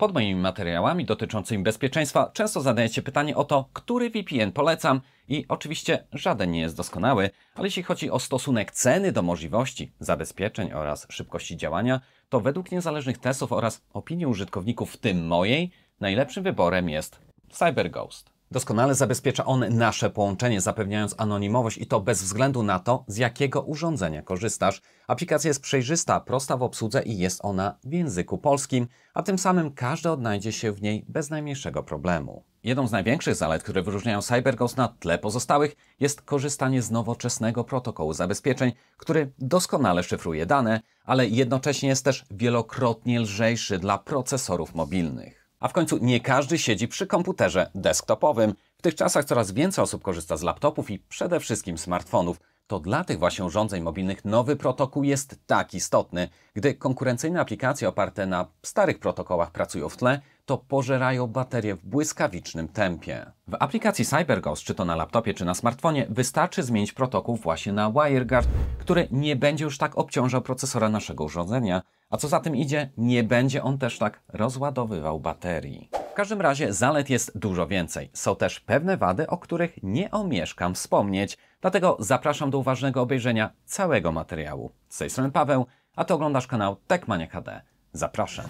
Pod moimi materiałami dotyczącymi bezpieczeństwa często zadajecie pytanie o to, który VPN polecam i oczywiście żaden nie jest doskonały, ale jeśli chodzi o stosunek ceny do możliwości, zabezpieczeń oraz szybkości działania, to według niezależnych testów oraz opinii użytkowników, w tym mojej, najlepszym wyborem jest CyberGhost. Doskonale zabezpiecza on nasze połączenie, zapewniając anonimowość i to bez względu na to, z jakiego urządzenia korzystasz. Aplikacja jest przejrzysta, prosta w obsłudze i jest ona w języku polskim, a tym samym każdy odnajdzie się w niej bez najmniejszego problemu. Jedną z największych zalet, które wyróżniają CyberGhost na tle pozostałych, jest korzystanie z nowoczesnego protokołu zabezpieczeń, który doskonale szyfruje dane, ale jednocześnie jest też wielokrotnie lżejszy dla procesorów mobilnych. A w końcu nie każdy siedzi przy komputerze desktopowym. W tych czasach coraz więcej osób korzysta z laptopów i przede wszystkim smartfonów. To dla tych właśnie urządzeń mobilnych nowy protokół jest tak istotny. Gdy konkurencyjne aplikacje oparte na starych protokołach pracują w tle, to pożerają baterie w błyskawicznym tempie. W aplikacji CyberGhost, czy to na laptopie, czy na smartfonie, wystarczy zmienić protokół właśnie na WireGuard, który nie będzie już tak obciążał procesora naszego urządzenia, a co za tym idzie, nie będzie on też tak rozładowywał baterii. W każdym razie zalet jest dużo więcej. Są też pewne wady, o których nie omieszkam wspomnieć, dlatego zapraszam do uważnego obejrzenia całego materiału. Z tej strony Paweł, a to oglądasz kanał Techmania HD. Zapraszam.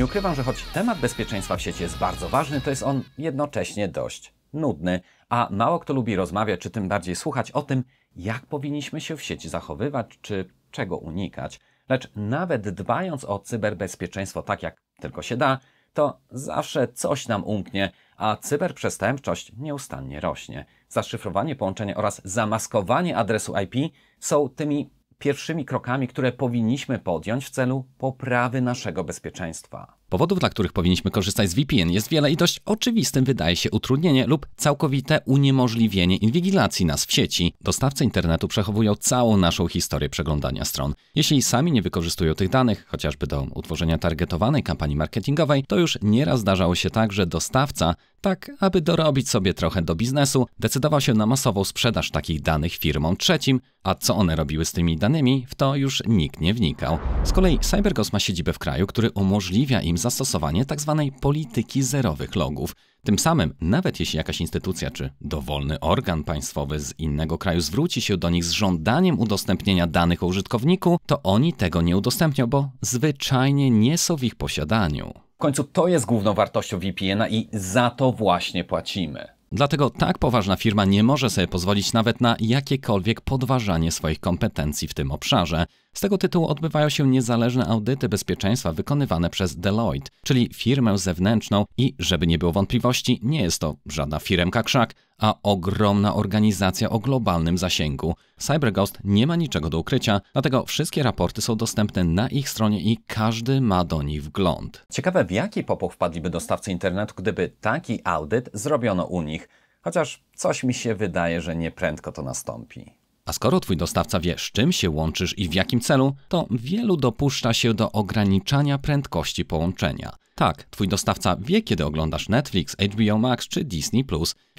Nie ukrywam, że choć temat bezpieczeństwa w sieci jest bardzo ważny, to jest on jednocześnie dość nudny, a mało kto lubi rozmawiać, czy tym bardziej słuchać o tym, jak powinniśmy się w sieci zachowywać, czy czego unikać. Lecz nawet dbając o cyberbezpieczeństwo tak jak tylko się da, to zawsze coś nam umknie, a cyberprzestępczość nieustannie rośnie. Zaszyfrowanie połączenia oraz zamaskowanie adresu IP są tymi pierwszymi krokami, które powinniśmy podjąć w celu poprawy naszego bezpieczeństwa. Powodów, dla których powinniśmy korzystać z VPN jest wiele i dość oczywistym wydaje się utrudnienie lub całkowite uniemożliwienie inwigilacji nas w sieci. Dostawcy internetu przechowują całą naszą historię przeglądania stron. Jeśli sami nie wykorzystują tych danych, chociażby do utworzenia targetowanej kampanii marketingowej, to już nieraz zdarzało się tak, że dostawca tak, aby dorobić sobie trochę do biznesu, decydował się na masową sprzedaż takich danych firmom trzecim, a co one robiły z tymi danymi, w to już nikt nie wnikał. Z kolei CyberGhost ma siedzibę w kraju, który umożliwia im zastosowanie tzw. Tak polityki zerowych logów. Tym samym, nawet jeśli jakaś instytucja czy dowolny organ państwowy z innego kraju zwróci się do nich z żądaniem udostępnienia danych o użytkowniku, to oni tego nie udostępnią, bo zwyczajnie nie są w ich posiadaniu. W końcu to jest główną wartością VPN-a i za to właśnie płacimy. Dlatego tak poważna firma nie może sobie pozwolić nawet na jakiekolwiek podważanie swoich kompetencji w tym obszarze. Z tego tytułu odbywają się niezależne audyty bezpieczeństwa wykonywane przez Deloitte, czyli firmę zewnętrzną i, żeby nie było wątpliwości, nie jest to żadna firemka krzak, a ogromna organizacja o globalnym zasięgu. CyberGhost nie ma niczego do ukrycia, dlatego wszystkie raporty są dostępne na ich stronie i każdy ma do nich wgląd. Ciekawe, w jaki popłoch wpadliby dostawcy internetu, gdyby taki audyt zrobiono u nich. Chociaż coś mi się wydaje, że nieprędko to nastąpi. A skoro twój dostawca wie, z czym się łączysz i w jakim celu, to wielu dopuszcza się do ograniczania prędkości połączenia. Tak, twój dostawca wie, kiedy oglądasz Netflix, HBO Max czy Disney+,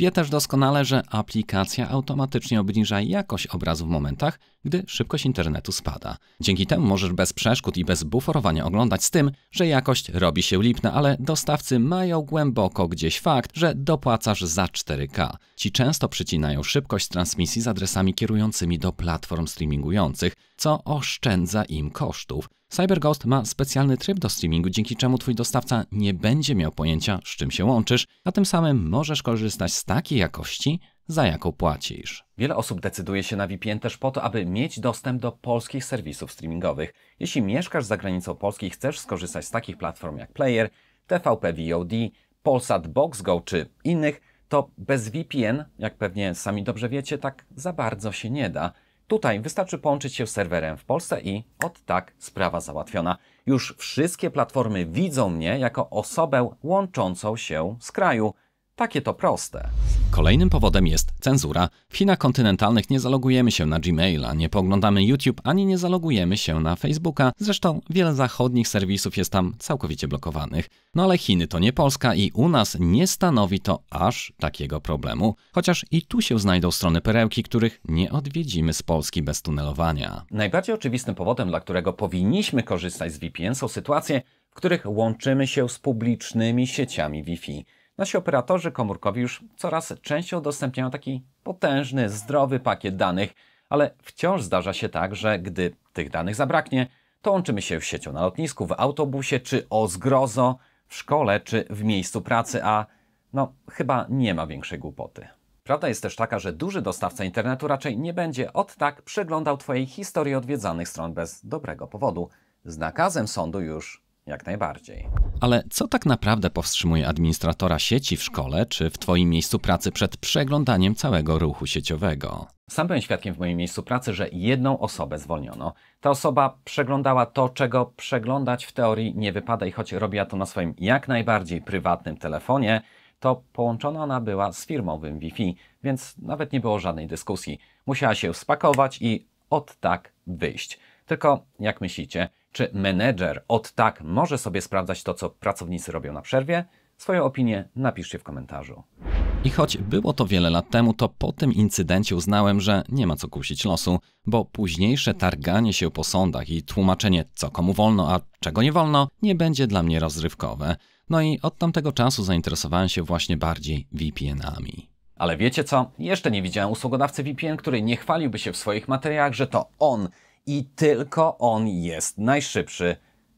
Wie też doskonale, że aplikacja automatycznie obniża jakość obrazu w momentach, gdy szybkość internetu spada. Dzięki temu możesz bez przeszkód i bez buforowania oglądać z tym, że jakość robi się lipna, ale dostawcy mają głęboko gdzieś fakt, że dopłacasz za 4K. Ci często przycinają szybkość transmisji z adresami kierującymi do platform streamingujących, co oszczędza im kosztów. CyberGhost ma specjalny tryb do streamingu, dzięki czemu twój dostawca nie będzie miał pojęcia, z czym się łączysz, a tym samym możesz korzystać z takiej jakości, za jaką płacisz. Wiele osób decyduje się na VPN też po to, aby mieć dostęp do polskich serwisów streamingowych. Jeśli mieszkasz za granicą Polski i chcesz skorzystać z takich platform jak Player, TVP VOD, Polsat BoxGo czy innych, to bez VPN, jak pewnie sami dobrze wiecie, tak za bardzo się nie da. Tutaj wystarczy połączyć się z serwerem w Polsce i od tak sprawa załatwiona. Już wszystkie platformy widzą mnie jako osobę łączącą się z kraju. Takie to proste. Kolejnym powodem jest cenzura. W Chinach kontynentalnych nie zalogujemy się na Gmaila, nie poglądamy YouTube, ani nie zalogujemy się na Facebooka. Zresztą wiele zachodnich serwisów jest tam całkowicie blokowanych. No ale Chiny to nie Polska i u nas nie stanowi to aż takiego problemu. Chociaż i tu się znajdą strony perełki, których nie odwiedzimy z Polski bez tunelowania. Najbardziej oczywistym powodem, dla którego powinniśmy korzystać z VPN są sytuacje, w których łączymy się z publicznymi sieciami Wi-Fi. Nasi operatorzy komórkowi już coraz częściej udostępniają taki potężny, zdrowy pakiet danych, ale wciąż zdarza się tak, że gdy tych danych zabraknie, to łączymy się w siecią na lotnisku, w autobusie czy o zgrozo, w szkole czy w miejscu pracy, a no chyba nie ma większej głupoty. Prawda jest też taka, że duży dostawca internetu raczej nie będzie od tak przeglądał Twojej historii odwiedzanych stron bez dobrego powodu. Z nakazem sądu już jak najbardziej. Ale co tak naprawdę powstrzymuje administratora sieci w szkole czy w Twoim miejscu pracy przed przeglądaniem całego ruchu sieciowego? Sam byłem świadkiem w moim miejscu pracy, że jedną osobę zwolniono. Ta osoba przeglądała to, czego przeglądać w teorii nie wypada i choć robiła to na swoim jak najbardziej prywatnym telefonie, to połączona ona była z firmowym Wi-Fi, więc nawet nie było żadnej dyskusji. Musiała się spakować i od tak wyjść. Tylko jak myślicie, czy menedżer od tak może sobie sprawdzać to, co pracownicy robią na przerwie? Swoją opinię napiszcie w komentarzu. I choć było to wiele lat temu, to po tym incydencie uznałem, że nie ma co kusić losu, bo późniejsze targanie się po sądach i tłumaczenie, co komu wolno, a czego nie wolno, nie będzie dla mnie rozrywkowe. No i od tamtego czasu zainteresowałem się właśnie bardziej VPN-ami. Ale wiecie co? Jeszcze nie widziałem usługodawcy VPN, który nie chwaliłby się w swoich materiałach, że to on i tylko on jest najszybszy.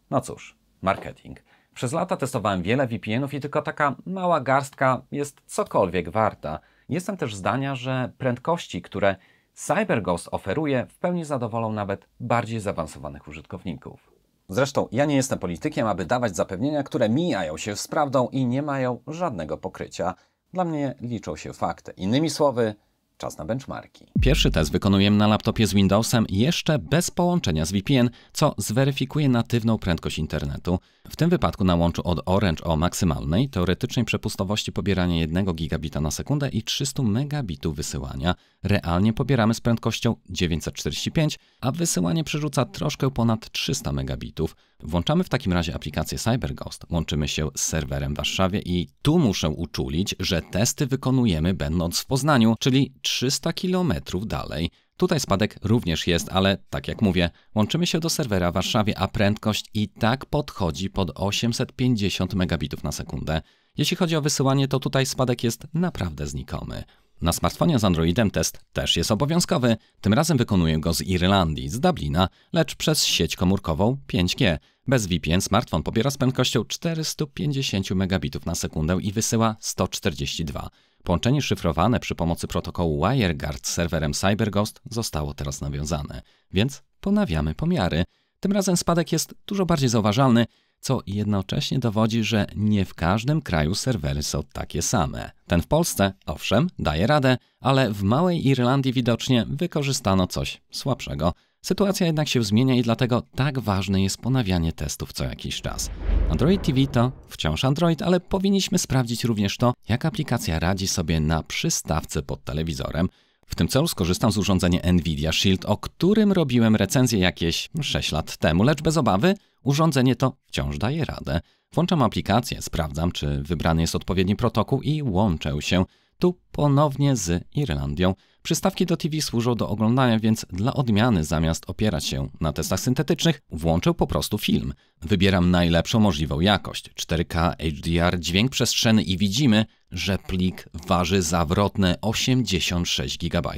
No cóż, marketing. Przez lata testowałem wiele VPN-ów i tylko taka mała garstka jest cokolwiek warta. Jestem też zdania, że prędkości, które CyberGhost oferuje, w pełni zadowolą nawet bardziej zaawansowanych użytkowników. Zresztą ja nie jestem politykiem, aby dawać zapewnienia, które mijają się z prawdą i nie mają żadnego pokrycia. Dla mnie liczą się fakty. Innymi słowy, Czas na benchmarki. Pierwszy test wykonujemy na laptopie z Windowsem jeszcze bez połączenia z VPN, co zweryfikuje natywną prędkość internetu. W tym wypadku na łączu od Orange o maksymalnej teoretycznej przepustowości pobierania 1 gigabita na sekundę i 300 megabitów wysyłania. Realnie pobieramy z prędkością 945, a wysyłanie przerzuca troszkę ponad 300 megabitów. Włączamy w takim razie aplikację CyberGhost, łączymy się z serwerem w Warszawie i tu muszę uczulić, że testy wykonujemy będąc w Poznaniu, czyli 300 km dalej. Tutaj spadek również jest, ale tak jak mówię, łączymy się do serwera w Warszawie, a prędkość i tak podchodzi pod 850 megabitów na sekundę. Jeśli chodzi o wysyłanie, to tutaj spadek jest naprawdę znikomy. Na smartfonie z Androidem test też jest obowiązkowy, tym razem wykonuję go z Irlandii, z Dublina, lecz przez sieć komórkową 5G. Bez VPN smartfon pobiera z prędkością 450 megabitów na sekundę i wysyła 142. Połączenie szyfrowane przy pomocy protokołu WireGuard z serwerem CyberGhost zostało teraz nawiązane, więc ponawiamy pomiary. Tym razem spadek jest dużo bardziej zauważalny, co jednocześnie dowodzi, że nie w każdym kraju serwery są takie same. Ten w Polsce, owszem, daje radę, ale w Małej Irlandii widocznie wykorzystano coś słabszego. Sytuacja jednak się zmienia i dlatego tak ważne jest ponawianie testów co jakiś czas. Android TV to wciąż Android, ale powinniśmy sprawdzić również to, jak aplikacja radzi sobie na przystawce pod telewizorem. W tym celu skorzystam z urządzenia Nvidia Shield, o którym robiłem recenzję jakieś 6 lat temu, lecz bez obawy Urządzenie to wciąż daje radę. Włączam aplikację, sprawdzam, czy wybrany jest odpowiedni protokół i łączę się. Tu ponownie z Irlandią. Przystawki do TV służą do oglądania, więc dla odmiany zamiast opierać się na testach syntetycznych, włączę po prostu film. Wybieram najlepszą możliwą jakość 4K HDR, dźwięk przestrzenny i widzimy, że plik waży zawrotne 86 GB.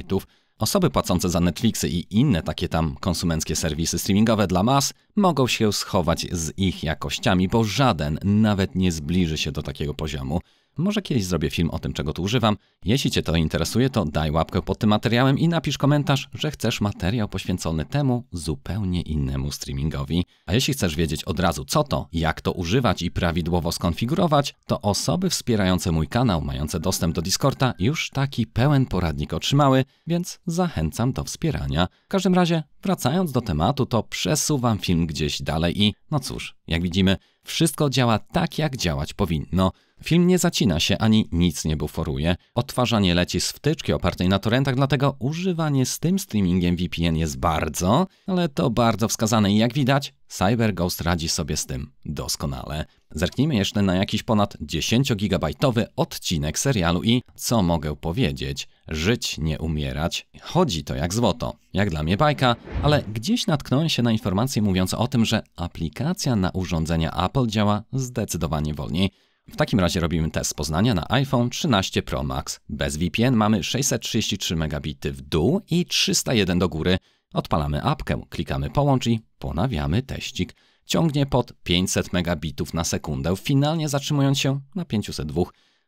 Osoby płacące za Netflixy i inne takie tam konsumenckie serwisy streamingowe dla mas mogą się schować z ich jakościami, bo żaden nawet nie zbliży się do takiego poziomu, może kiedyś zrobię film o tym, czego tu używam. Jeśli Cię to interesuje, to daj łapkę pod tym materiałem i napisz komentarz, że chcesz materiał poświęcony temu zupełnie innemu streamingowi. A jeśli chcesz wiedzieć od razu co to, jak to używać i prawidłowo skonfigurować, to osoby wspierające mój kanał, mające dostęp do Discorda, już taki pełen poradnik otrzymały, więc zachęcam do wspierania. W każdym razie, wracając do tematu, to przesuwam film gdzieś dalej i, no cóż, jak widzimy, wszystko działa tak, jak działać powinno. Film nie zacina się ani nic nie buforuje. Odtwarzanie leci z wtyczki opartej na torrentach, dlatego używanie z tym streamingiem VPN jest bardzo, ale to bardzo wskazane i jak widać, CyberGhost radzi sobie z tym doskonale. Zerknijmy jeszcze na jakiś ponad 10-gigabajtowy odcinek serialu i co mogę powiedzieć? Żyć, nie umierać. Chodzi to jak złoto. Jak dla mnie bajka, ale gdzieś natknąłem się na informację mówiącą o tym, że aplikacja na urządzenia Apple działa zdecydowanie wolniej. W takim razie robimy test poznania na iPhone 13 Pro Max. Bez VPN mamy 633 megabity w dół i 301 do góry. Odpalamy apkę, klikamy połącz i ponawiamy teścik. Ciągnie pod 500 megabitów na sekundę, finalnie zatrzymując się na 502.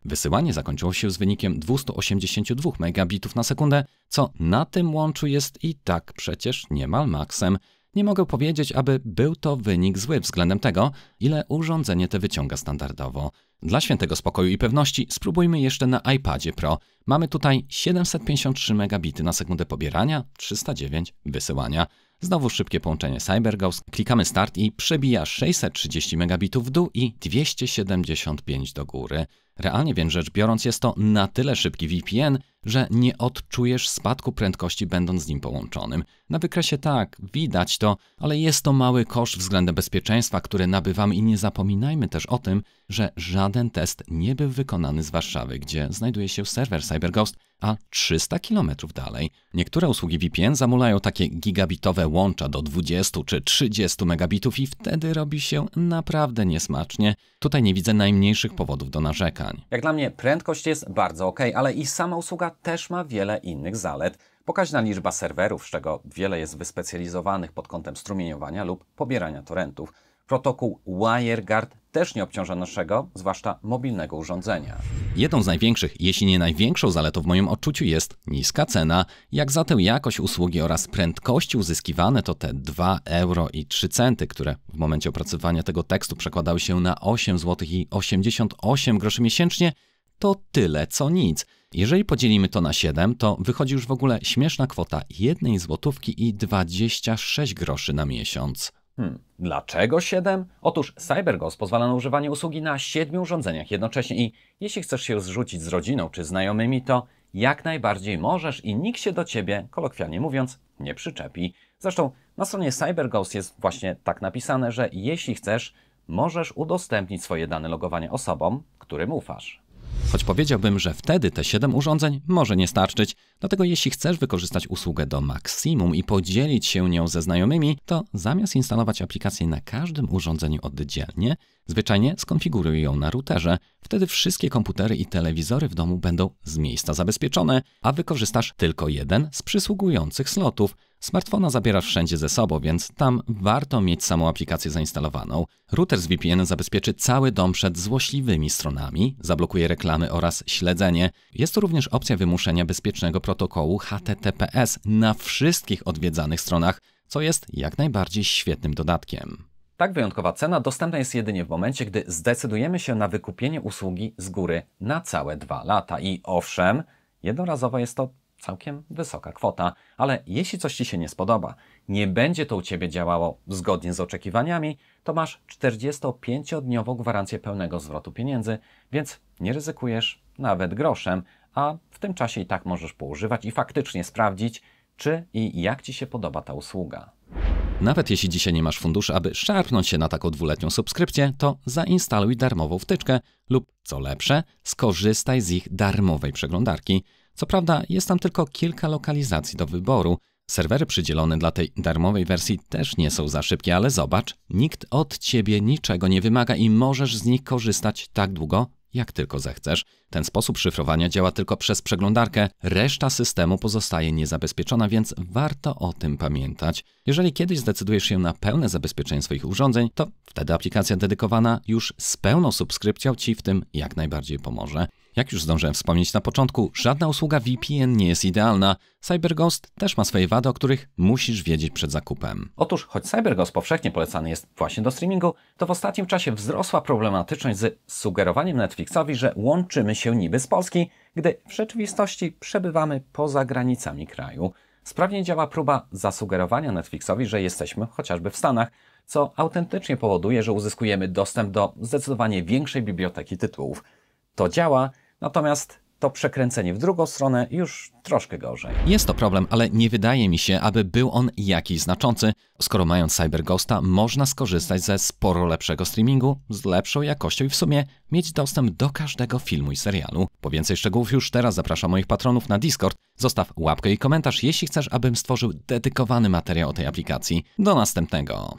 Wysyłanie zakończyło się z wynikiem 282 megabitów na sekundę, co na tym łączu jest i tak przecież niemal maksem. Nie mogę powiedzieć, aby był to wynik zły względem tego, ile urządzenie te wyciąga standardowo. Dla świętego spokoju i pewności spróbujmy jeszcze na iPadzie Pro. Mamy tutaj 753 megabity na sekundę pobierania, 309 wysyłania. Znowu szybkie połączenie CyberGhost, klikamy Start i przebija 630 megabitów w dół i 275 do góry. Realnie więc rzecz biorąc jest to na tyle szybki VPN, że nie odczujesz spadku prędkości będąc z nim połączonym. Na wykresie tak, widać to, ale jest to mały koszt względem bezpieczeństwa, które nabywamy i nie zapominajmy też o tym, że żaden test nie był wykonany z Warszawy, gdzie znajduje się serwer CyberGhost, a 300 km dalej. Niektóre usługi VPN zamulają takie gigabitowe łącza do 20 czy 30 megabitów i wtedy robi się naprawdę niesmacznie. Tutaj nie widzę najmniejszych powodów do narzekania. Jak dla mnie prędkość jest bardzo ok, ale i sama usługa też ma wiele innych zalet. Pokaźna liczba serwerów, z czego wiele jest wyspecjalizowanych pod kątem strumieniowania lub pobierania torrentów Protokół WireGuard też nie obciąża naszego, zwłaszcza mobilnego urządzenia. Jedną z największych, jeśli nie największą zaletą w moim odczuciu jest niska cena, jak za tę jakość usługi oraz prędkości uzyskiwane to te 2 euro i 3 centy, które w momencie opracowywania tego tekstu przekładały się na 8 zł i 88 groszy miesięcznie, to tyle co nic. Jeżeli podzielimy to na 7, to wychodzi już w ogóle śmieszna kwota 1 złotówki i 26 groszy na miesiąc. Hmm. Dlaczego 7? Otóż CyberGhost pozwala na używanie usługi na 7 urządzeniach jednocześnie i jeśli chcesz się zrzucić z rodziną czy znajomymi, to jak najbardziej możesz i nikt się do ciebie, kolokwialnie mówiąc, nie przyczepi. Zresztą na stronie CyberGhost jest właśnie tak napisane, że jeśli chcesz, możesz udostępnić swoje dane logowania osobom, którym ufasz. Choć powiedziałbym, że wtedy te 7 urządzeń może nie starczyć, dlatego jeśli chcesz wykorzystać usługę do maksimum i podzielić się nią ze znajomymi, to zamiast instalować aplikację na każdym urządzeniu oddzielnie, zwyczajnie skonfiguruj ją na routerze. Wtedy wszystkie komputery i telewizory w domu będą z miejsca zabezpieczone, a wykorzystasz tylko jeden z przysługujących slotów, Smartfona zabierasz wszędzie ze sobą, więc tam warto mieć samą aplikację zainstalowaną. Router z VPN zabezpieczy cały dom przed złośliwymi stronami, zablokuje reklamy oraz śledzenie. Jest tu również opcja wymuszenia bezpiecznego protokołu HTTPS na wszystkich odwiedzanych stronach, co jest jak najbardziej świetnym dodatkiem. Tak wyjątkowa cena dostępna jest jedynie w momencie, gdy zdecydujemy się na wykupienie usługi z góry na całe dwa lata. I owszem, jednorazowo jest to całkiem wysoka kwota. Ale jeśli coś Ci się nie spodoba, nie będzie to u Ciebie działało zgodnie z oczekiwaniami, to masz 45-dniową gwarancję pełnego zwrotu pieniędzy, więc nie ryzykujesz nawet groszem, a w tym czasie i tak możesz poużywać i faktycznie sprawdzić, czy i jak Ci się podoba ta usługa. Nawet jeśli dzisiaj nie masz funduszy, aby szarpnąć się na taką dwuletnią subskrypcję, to zainstaluj darmową wtyczkę lub, co lepsze, skorzystaj z ich darmowej przeglądarki – co prawda jest tam tylko kilka lokalizacji do wyboru. Serwery przydzielone dla tej darmowej wersji też nie są za szybkie, ale zobacz, nikt od ciebie niczego nie wymaga i możesz z nich korzystać tak długo, jak tylko zechcesz. Ten sposób szyfrowania działa tylko przez przeglądarkę, reszta systemu pozostaje niezabezpieczona, więc warto o tym pamiętać. Jeżeli kiedyś zdecydujesz się na pełne zabezpieczenie swoich urządzeń, to wtedy aplikacja dedykowana już z pełną subskrypcją Ci w tym jak najbardziej pomoże. Jak już zdążyłem wspomnieć na początku, żadna usługa VPN nie jest idealna. CyberGhost też ma swoje wady, o których musisz wiedzieć przed zakupem. Otóż, choć CyberGhost powszechnie polecany jest właśnie do streamingu, to w ostatnim czasie wzrosła problematyczność z sugerowaniem Netflixowi, że łączymy się niby z Polski, gdy w rzeczywistości przebywamy poza granicami kraju. Sprawnie działa próba zasugerowania Netflixowi, że jesteśmy chociażby w Stanach, co autentycznie powoduje, że uzyskujemy dostęp do zdecydowanie większej biblioteki tytułów. To działa, Natomiast to przekręcenie w drugą stronę już troszkę gorzej. Jest to problem, ale nie wydaje mi się, aby był on jakiś znaczący. Skoro mając CyberGhosta, można skorzystać ze sporo lepszego streamingu, z lepszą jakością i w sumie mieć dostęp do każdego filmu i serialu. Po więcej szczegółów już teraz zapraszam moich patronów na Discord. Zostaw łapkę i komentarz, jeśli chcesz, abym stworzył dedykowany materiał o tej aplikacji. Do następnego!